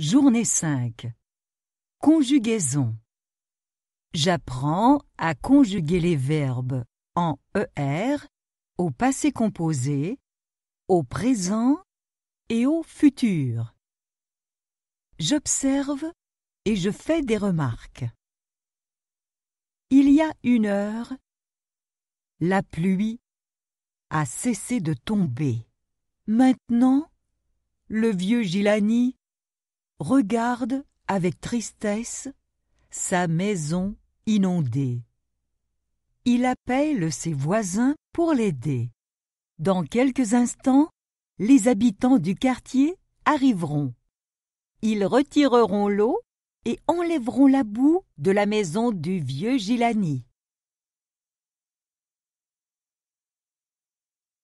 Journée 5. Conjugaison. J'apprends à conjuguer les verbes en ER, au passé composé, au présent et au futur. J'observe et je fais des remarques. Il y a une heure, la pluie a cessé de tomber. Maintenant, le vieux Gilani regarde avec tristesse sa maison inondée. Il appelle ses voisins pour l'aider. Dans quelques instants, les habitants du quartier arriveront. Ils retireront l'eau et enlèveront la boue de la maison du vieux Gilani.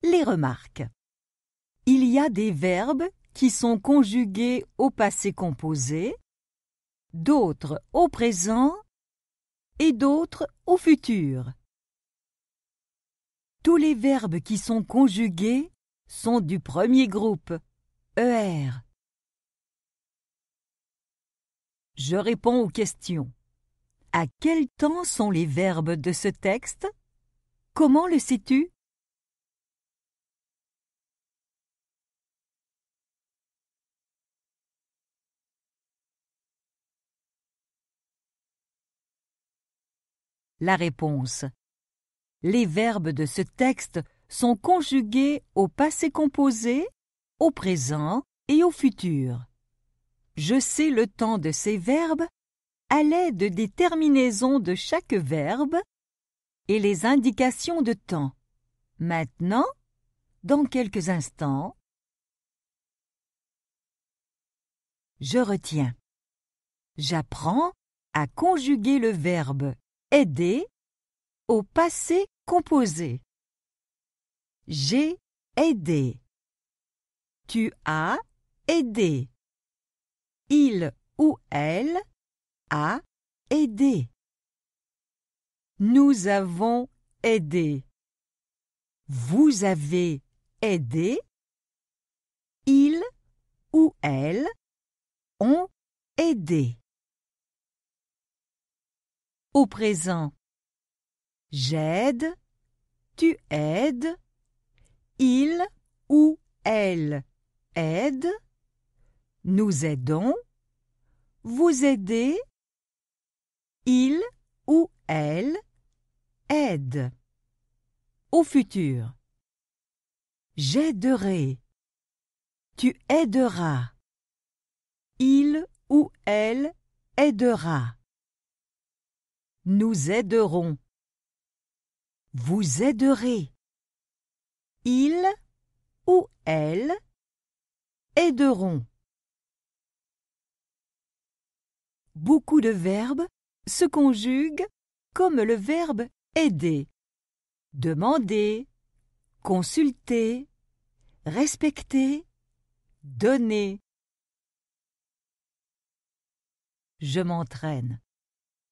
Les remarques. Il y a des verbes qui sont conjugués au passé composé, d'autres au présent et d'autres au futur. Tous les verbes qui sont conjugués sont du premier groupe, ER. Je réponds aux questions. À quel temps sont les verbes de ce texte Comment le sais-tu La réponse. Les verbes de ce texte sont conjugués au passé composé, au présent et au futur. Je sais le temps de ces verbes à l'aide des terminaisons de chaque verbe et les indications de temps. Maintenant, dans quelques instants, je retiens. J'apprends à conjuguer le verbe Aider au passé composé. J'ai aidé. Tu as aidé. Il ou elle a aidé. Nous avons aidé. Vous avez aidé. Il ou elle ont aidé. Au présent. J'aide. Tu aides. Il ou elle aide. Nous aidons. Vous aidez. Il ou elle aide. Au futur. J'aiderai. Tu aideras. Il ou elle aidera. Nous aiderons. Vous aiderez. Ils ou elles aideront. Beaucoup de verbes se conjuguent comme le verbe aider, demander, consulter, respecter, donner. Je m'entraîne.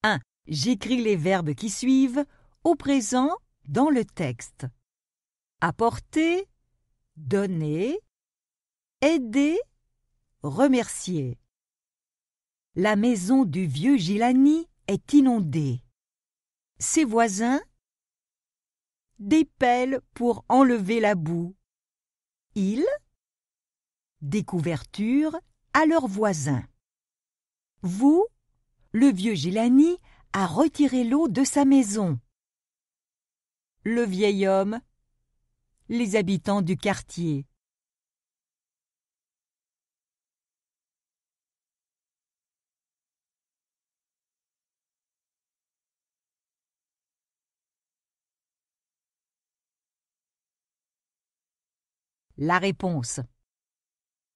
1. J'écris les verbes qui suivent au présent dans le texte. Apporter, donner, aider, remercier. La maison du vieux Gilani est inondée. Ses voisins des pour enlever la boue. Ils des à leurs voisins. Vous, le vieux Gilani, à retiré l'eau de sa maison. Le vieil homme, les habitants du quartier. La réponse.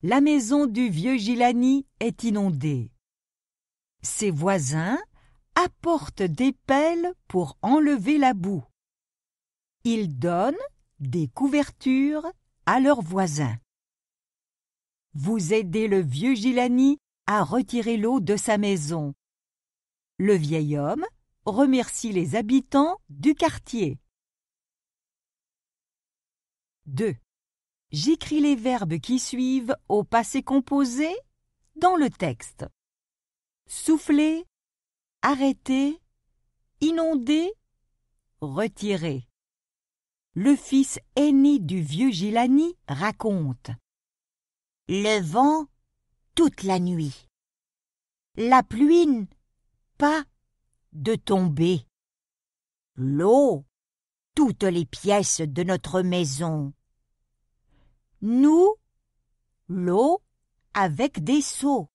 La maison du vieux Gilani est inondée. Ses voisins apporte des pelles pour enlever la boue. Ils donnent des couvertures à leurs voisins. Vous aidez le vieux Gilani à retirer l'eau de sa maison. Le vieil homme remercie les habitants du quartier. 2. J'écris les verbes qui suivent au passé composé dans le texte. Souffler, Arrêté, inondé, retirer. Le fils aîné du vieux Gilani raconte. Le vent toute la nuit. La pluie pas de tomber. L'eau toutes les pièces de notre maison. Nous l'eau avec des seaux.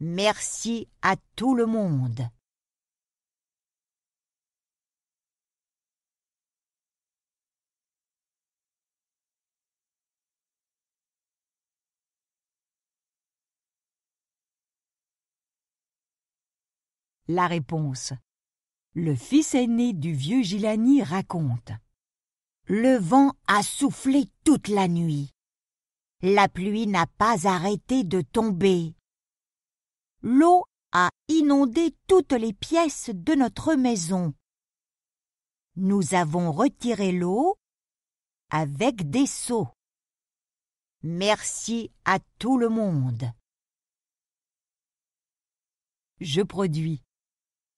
Merci à tout le monde. La réponse. Le fils aîné du vieux Gilani raconte. Le vent a soufflé toute la nuit. La pluie n'a pas arrêté de tomber. L'eau a inondé toutes les pièces de notre maison. Nous avons retiré l'eau avec des seaux. Merci à tout le monde. Je produis.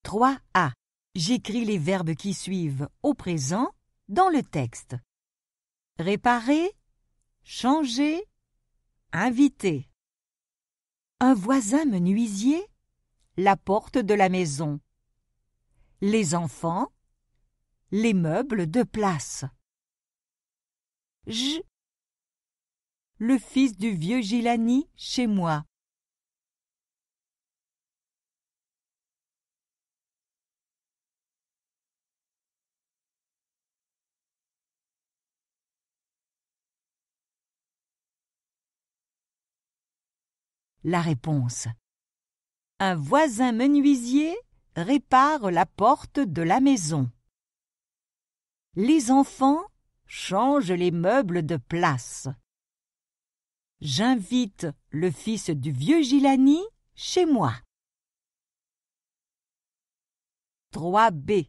3A. J'écris les verbes qui suivent au présent dans le texte. Réparer, changer, inviter un voisin menuisier, la porte de la maison, les enfants, les meubles de place. J. Le fils du vieux Gilani chez moi. la réponse. Un voisin menuisier répare la porte de la maison. Les enfants changent les meubles de place. J'invite le fils du vieux Gilani chez moi. 3b.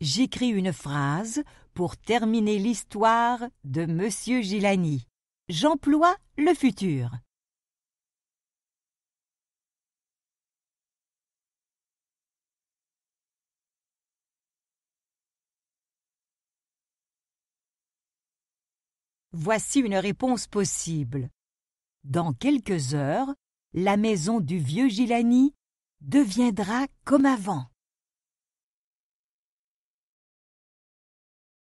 J'écris une phrase pour terminer l'histoire de Monsieur Gilani. J'emploie le futur. Voici une réponse possible. Dans quelques heures, la maison du vieux Gilani deviendra comme avant.